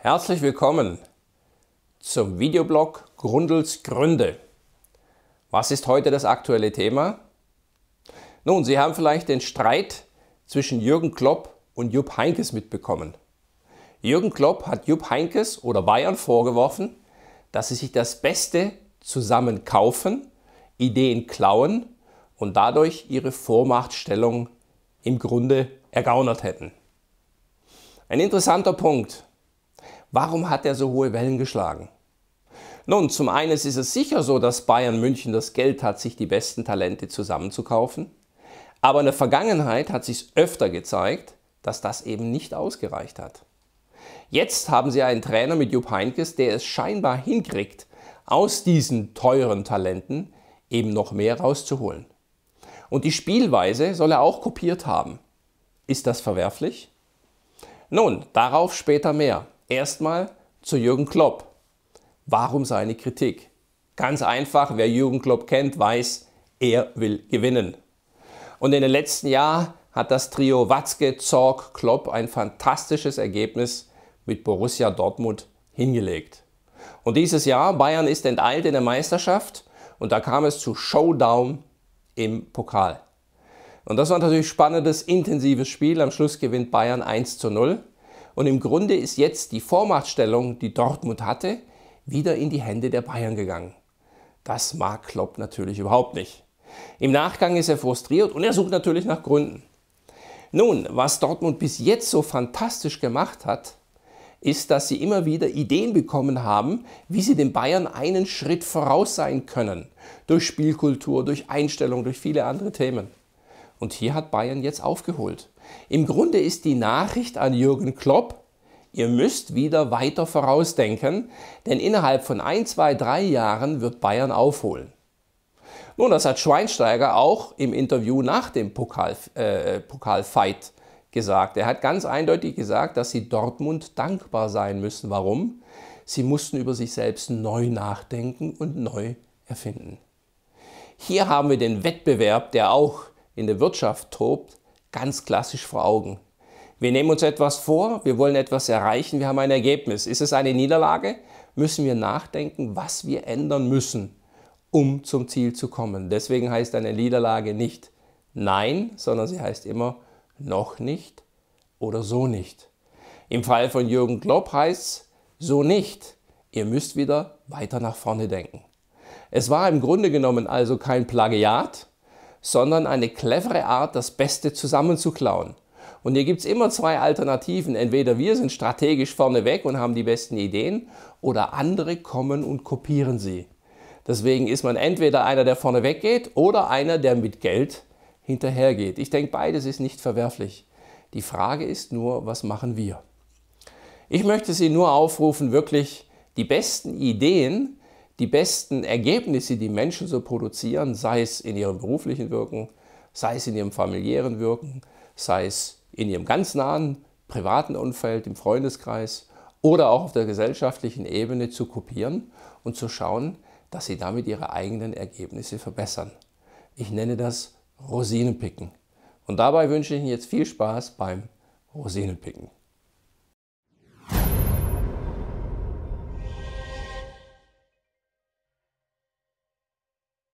Herzlich willkommen zum Videoblog Grundels Gründe. Was ist heute das aktuelle Thema? Nun, Sie haben vielleicht den Streit zwischen Jürgen Klopp und Jupp Heinkes mitbekommen. Jürgen Klopp hat Jupp Heinkes oder Bayern vorgeworfen, dass sie sich das Beste zusammen kaufen, Ideen klauen und dadurch ihre Vormachtstellung im Grunde ergaunert hätten. Ein interessanter Punkt, Warum hat er so hohe Wellen geschlagen? Nun, zum einen ist es sicher so, dass Bayern München das Geld hat, sich die besten Talente zusammenzukaufen. Aber in der Vergangenheit hat sich öfter gezeigt, dass das eben nicht ausgereicht hat. Jetzt haben sie einen Trainer mit Jupp Heinkes, der es scheinbar hinkriegt, aus diesen teuren Talenten eben noch mehr rauszuholen. Und die Spielweise soll er auch kopiert haben. Ist das verwerflich? Nun, darauf später mehr. Erstmal zu Jürgen Klopp. Warum seine Kritik? Ganz einfach, wer Jürgen Klopp kennt, weiß, er will gewinnen. Und in den letzten Jahren hat das Trio Watzke, Zorg, Klopp ein fantastisches Ergebnis mit Borussia Dortmund hingelegt. Und dieses Jahr, Bayern ist enteilt in der Meisterschaft und da kam es zu Showdown im Pokal. Und das war natürlich ein spannendes, intensives Spiel. Am Schluss gewinnt Bayern 1 zu 0. Und im Grunde ist jetzt die Vormachtstellung, die Dortmund hatte, wieder in die Hände der Bayern gegangen. Das mag Klopp natürlich überhaupt nicht. Im Nachgang ist er frustriert und er sucht natürlich nach Gründen. Nun, was Dortmund bis jetzt so fantastisch gemacht hat, ist, dass sie immer wieder Ideen bekommen haben, wie sie den Bayern einen Schritt voraus sein können. Durch Spielkultur, durch Einstellung, durch viele andere Themen. Und hier hat Bayern jetzt aufgeholt. Im Grunde ist die Nachricht an Jürgen Klopp, ihr müsst wieder weiter vorausdenken, denn innerhalb von ein, zwei, drei Jahren wird Bayern aufholen. Nun, das hat Schweinsteiger auch im Interview nach dem Pokal, äh, Pokalfight gesagt. Er hat ganz eindeutig gesagt, dass sie Dortmund dankbar sein müssen. Warum? Sie mussten über sich selbst neu nachdenken und neu erfinden. Hier haben wir den Wettbewerb, der auch in der Wirtschaft tobt, ganz klassisch vor Augen. Wir nehmen uns etwas vor, wir wollen etwas erreichen, wir haben ein Ergebnis. Ist es eine Niederlage? Müssen wir nachdenken, was wir ändern müssen, um zum Ziel zu kommen. Deswegen heißt eine Niederlage nicht Nein, sondern sie heißt immer noch nicht oder so nicht. Im Fall von Jürgen Klopp heißt es so nicht. Ihr müsst wieder weiter nach vorne denken. Es war im Grunde genommen also kein Plagiat, sondern eine clevere Art, das Beste zusammenzuklauen. Und hier gibt es immer zwei Alternativen. Entweder wir sind strategisch vorneweg und haben die besten Ideen, oder andere kommen und kopieren sie. Deswegen ist man entweder einer, der vorneweg geht, oder einer, der mit Geld hinterhergeht. Ich denke, beides ist nicht verwerflich. Die Frage ist nur, was machen wir? Ich möchte Sie nur aufrufen, wirklich die besten Ideen die besten Ergebnisse, die Menschen so produzieren, sei es in ihrem beruflichen Wirken, sei es in ihrem familiären Wirken, sei es in ihrem ganz nahen privaten Umfeld, im Freundeskreis oder auch auf der gesellschaftlichen Ebene zu kopieren und zu schauen, dass sie damit ihre eigenen Ergebnisse verbessern. Ich nenne das Rosinenpicken. Und dabei wünsche ich Ihnen jetzt viel Spaß beim Rosinenpicken.